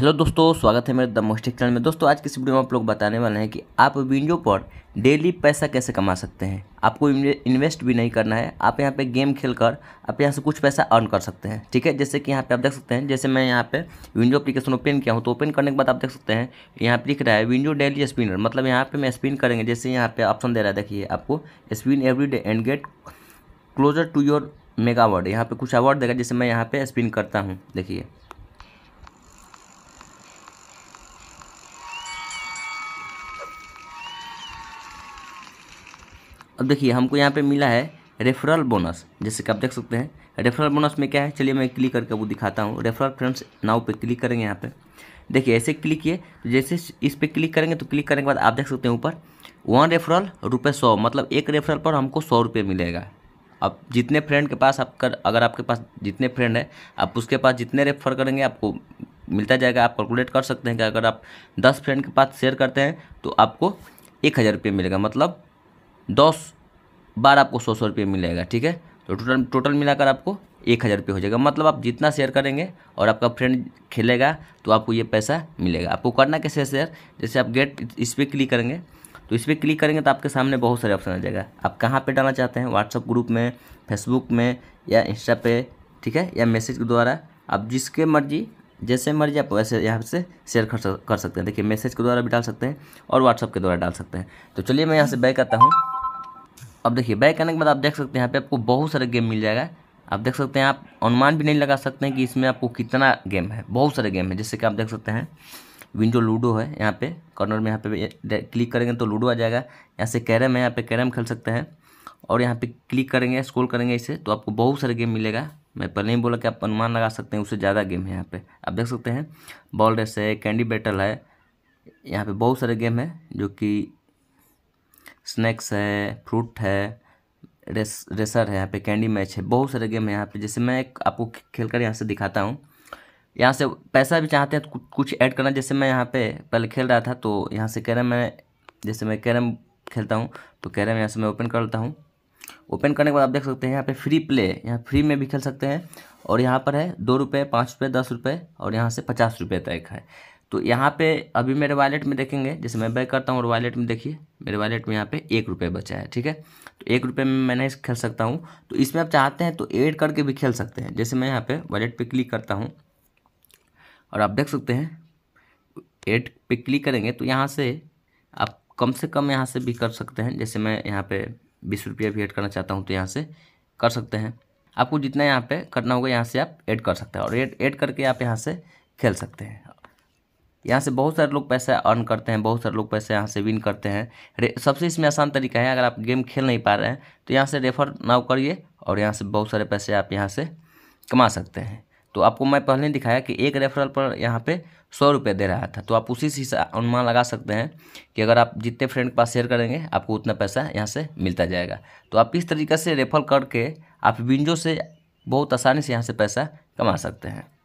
hello दोस्तों स्वागत है मेरे द मोस्टिक चैनल में दोस्तों आज की इस वीडियो में आप लोग बताने वाले हैं कि आप विंडो पर डेली पैसा कैसे कमा सकते हैं आपको इन्वेस्ट भी नहीं करना है आप यहाँ पे गेम खेल कर आप यहाँ से कुछ पैसा अर्न कर सकते हैं ठीक है जैसे कि यहाँ पे आप देख सकते हैं जैसे मैं यहाँ पे विंडो अपलीकेशन ओपन किया हूँ तो ओपन करने के बाद आप देख सकते हैं यहाँ पे लिख रहा है विंडो डेली स्पिनर मतलब यहाँ पर मैं स्पिन करेंगे जैसे यहाँ पर ऑप्शन दे रहा है देखिए आपको spin every day and get closer to your mega award यहाँ पर कुछ अवार्ड देगा जैसे मैं यहाँ पर स्पिन करता हूँ देखिए अब देखिए हमको यहाँ पे मिला है रेफरल बोनस जैसे कि आप देख सकते हैं रेफरल बोनस में क्या है चलिए मैं क्लिक करके वो दिखाता हूँ रेफरल फ्रेंड्स नाव पे क्लिक करेंगे यहाँ पे देखिए ऐसे क्लिक किए तो जैसे इस पर क्लिक करेंगे तो क्लिक करने के बाद आप देख सकते हैं ऊपर वन रेफरल रुपये सौ मतलब एक रेफरल पर हमको सौ रुपये मिलेगा अब जितने फ्रेंड के पास आपका अगर आपके पास जितने फ्रेंड है आप उसके पास जितने रेफर करेंगे आपको मिलता जाएगा आप कैलकुलेट कर सकते हैं कि अगर आप दस फ्रेंड के पास शेयर करते हैं तो आपको एक हज़ार रुपये मिलेगा मतलब दस बार आपको सौ सौ रुपये मिलेगा ठीक है तो टोटल टोटल मिलाकर आपको एक हज़ार रुपये हो जाएगा मतलब आप जितना शेयर करेंगे और आपका फ्रेंड खेलेगा तो आपको ये पैसा मिलेगा आपको करना कैसे शेयर जैसे आप गेट इस पर क्लिक करेंगे तो इस पर क्लिक करेंगे तो आपके सामने बहुत सारे ऑप्शन आ जाएगा आप कहाँ पे डालना चाहते हैं व्हाट्सअप ग्रुप में फेसबुक में या इंस्टा पे ठीक है या मैसेज के द्वारा आप जिसके मर्जी जैसे मर्जी आप वैसे यहाँ से शेयर कर सकते हैं देखिए मैसेज के द्वारा भी डाल सकते हैं और व्हाट्सअप के द्वारा डाल सकते हैं तो चलिए मैं यहाँ से बैक आता हूँ अब देखिए बैक आने के बाद आप देख सकते हैं यहाँ पे आपको बहुत सारे गेम मिल जाएगा आप देख सकते हैं आप अनुमान भी नहीं लगा सकते हैं कि इसमें आपको कितना गेम है बहुत सारे गेम है जैसे कि आप देख सकते हैं विंडो लूडो है यहाँ पे कॉर्नर में यहाँ पे क्लिक करेंगे तो लूडो आ जाएगा यहाँ से कैरम है यहाँ पे कैरम खेल सकते हैं और यहाँ पे क्लिक करेंगे स्क्रॉल करेंगे इसे तो आपको बहुत सारे गेम मिलेगा मैं पहले ही बोला कि आप अनुमान लगा सकते हैं उससे ज़्यादा गेम है यहाँ पे आप देख सकते हैं बॉल रेस है कैंडी बैटल है यहाँ पे बहुत सारे गेम है जो कि स्नैक्स है फ्रूट है रेस रेसर है यहाँ पे कैंडी मैच है बहुत सारे गेम है यहाँ पे जैसे मैं एक आपको खेल कर यहाँ से दिखाता हूँ यहाँ से पैसा भी चाहते हैं तो कुछ ऐड करना जैसे मैं यहाँ पे पहले खेल रहा था तो यहाँ से कैरम मैं जैसे मैं कैरम खेलता हूँ तो कैरम यहाँ से मैं ओपन कर लेता हूँ ओपन करने के बाद आप देख सकते हैं यहाँ पे फ्री प्ले यहाँ फ्री में भी खेल सकते हैं और यहाँ पर है दो रुपये पाँच रुपये दस रुपये और यहाँ से पचास रुपये तक है तो यहाँ पे अभी मेरे वॉलेट में देखेंगे जैसे मैं बैक करता हूँ और वॉलेट में देखिए मेरे वॉलेट में यहाँ पे एक रुपये बचा है ठीक है तो एक रुपये में मैंने इस खेल सकता हूँ तो इसमें आप चाहते हैं तो ऐड करके भी खेल सकते हैं जैसे मैं यहाँ पे वॉलेट पे क्लिक करता हूँ और आप देख सकते हैं एड पे क्लिक करेंगे तो यहाँ से आप कम से कम यहाँ से भी कर सकते हैं जैसे मैं यहाँ पर बीस रुपया भी ऐड करना चाहता हूँ तो यहाँ से कर सकते हैं आपको जितना यहाँ पे करना होगा यहाँ से आप ऐड कर सकते हैं और एड ऐड करके आप यहाँ से खेल सकते हैं यहाँ से बहुत सारे लोग पैसा अर्न करते हैं बहुत सारे लोग पैसे यहाँ से विन करते हैं सबसे इसमें आसान तरीका है अगर आप गेम खेल नहीं पा रहे हैं तो यहाँ से रेफर नाउ करिए और यहाँ से बहुत सारे पैसे आप यहाँ से कमा सकते हैं तो आपको मैं पहले दिखाया कि एक रेफरल पर यहाँ पे सौ रुपये दे रहा था तो आप उसी से अनुमान लगा सकते हैं कि अगर आप जितने फ्रेंड के पास शेयर करेंगे आपको उतना पैसा यहाँ से मिलता जाएगा तो आप इस तरीके से रेफर करके आप विंजो से बहुत आसानी से यहाँ से पैसा कमा सकते हैं